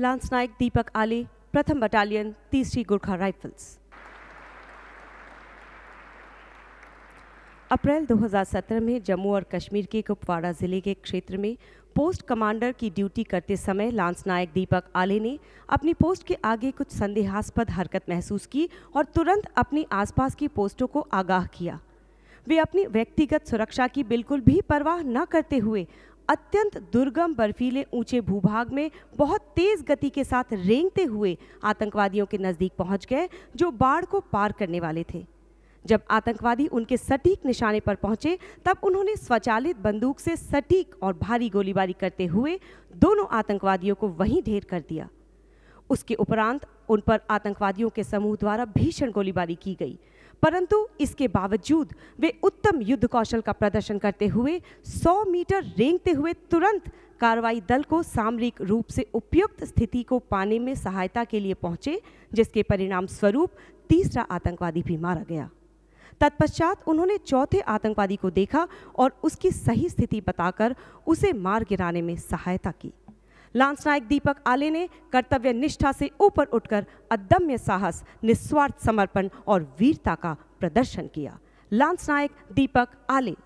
lance नायक दीपक आली प्रथम battalion तीसरी गुरखा राइफल्स अप्रैल 2017 में जम्मू और कश्मीर के कुपवाड़ा ज़िले के क्षेत्र में पोस्ट कमांडर की ड्यूटी करते समय लांस नायक दीपक आले ने अपनी पोस्ट के आगे कुछ संदेहास्पद हरकत महसूस की और तुरंत अपने आसपास की पोस्टों को आगाह किया वे अपनी व्यक्तिगत सुरक्षा की बिल्कुल भी परवाह न करते हुए अत्यंत दुर्गम बर्फीले ऊंचे भूभाग में बहुत तेज गति के साथ रेंगते हुए आतंकवादियों के नज़दीक पहुंच गए जो बाढ़ को पार करने वाले थे जब आतंकवादी उनके सटीक निशाने पर पहुंचे तब उन्होंने स्वचालित बंदूक से सटीक और भारी गोलीबारी करते हुए दोनों आतंकवादियों को वहीं ढेर कर दिया उसके उपरांत उन पर आतंकवादियों के समूह द्वारा भीषण गोलीबारी की गई परंतु इसके बावजूद वे उत्तम युद्ध कौशल का प्रदर्शन करते हुए 100 मीटर रेंगते हुए तुरंत कार्रवाई दल को सामरिक रूप से उपयुक्त स्थिति को पाने में सहायता के लिए पहुंचे जिसके परिणाम स्वरूप तीसरा आतंकवादी भी मारा गया तत्पश्चात उन्होंने चौथे आतंकवादी को देखा और उसकी सही स्थिति बताकर उसे मार गिराने में सहायता की लांस नायक दीपक आले ने कर्तव्य निष्ठा से ऊपर उठकर अदम्य साहस निस्वार्थ समर्पण और वीरता का प्रदर्शन किया लांस नायक दीपक आले